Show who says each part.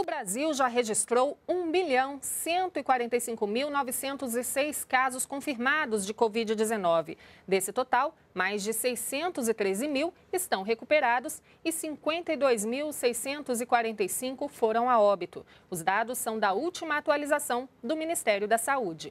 Speaker 1: O Brasil já registrou 1 bilhão 145.906 casos confirmados de Covid-19. Desse total, mais de 613 mil estão recuperados e 52.645 foram a óbito. Os dados são da última atualização do Ministério da Saúde.